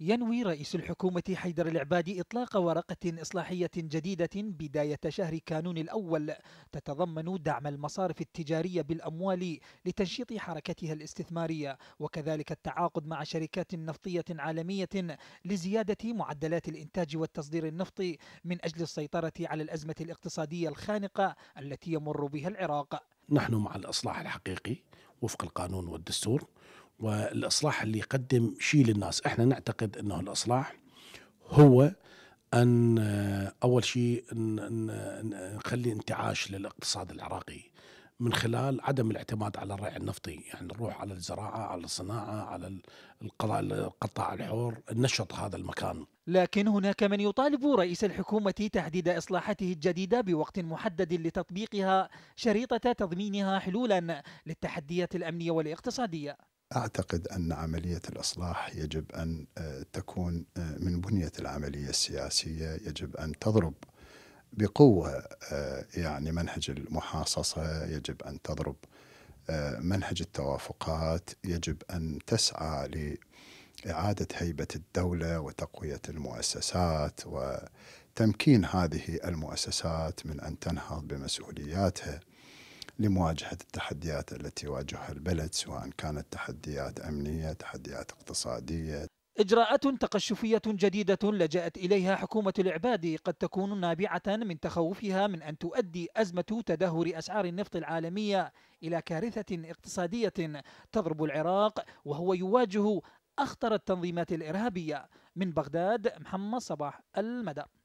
ينوي رئيس الحكومة حيدر العبادي إطلاق ورقة إصلاحية جديدة بداية شهر كانون الأول تتضمن دعم المصارف التجارية بالأموال لتنشيط حركتها الاستثمارية وكذلك التعاقد مع شركات نفطية عالمية لزيادة معدلات الإنتاج والتصدير النفطي من أجل السيطرة على الأزمة الاقتصادية الخانقة التي يمر بها العراق نحن مع الإصلاح الحقيقي وفق القانون والدستور والاصلاح اللي يقدم شيء للناس احنا نعتقد انه الاصلاح هو ان آه، اول شيء نخلي انتعاش للاقتصاد العراقي من خلال عدم الاعتماد على الريع النفطي يعني نروح على الزراعة على الصناعة على القضاء القطاع الحر نشط هذا المكان لكن هناك من يطالب رئيس الحكومة تحديد إصلاحاته الجديدة بوقت محدد لتطبيقها شريطة تضمينها حلولا للتحديات الأمنية والاقتصادية اعتقد ان عمليه الاصلاح يجب ان آه، تكون آه، من بنيه العمليه السياسيه، يجب ان تضرب بقوه آه، يعني منهج المحاصصه، يجب ان تضرب منهج التوافقات، يجب ان تسعى لاعاده هيبه الدوله وتقويه المؤسسات وتمكين هذه المؤسسات من ان تنهض بمسؤولياتها. لمواجهة التحديات التي يواجهها البلد سواء كانت تحديات أمنية تحديات اقتصادية إجراءات تقشفية جديدة لجأت إليها حكومة العباد قد تكون نابعة من تخوفها من أن تؤدي أزمة تدهور أسعار النفط العالمية إلى كارثة اقتصادية تضرب العراق وهو يواجه أخطر التنظيمات الإرهابية من بغداد محمد صباح المدى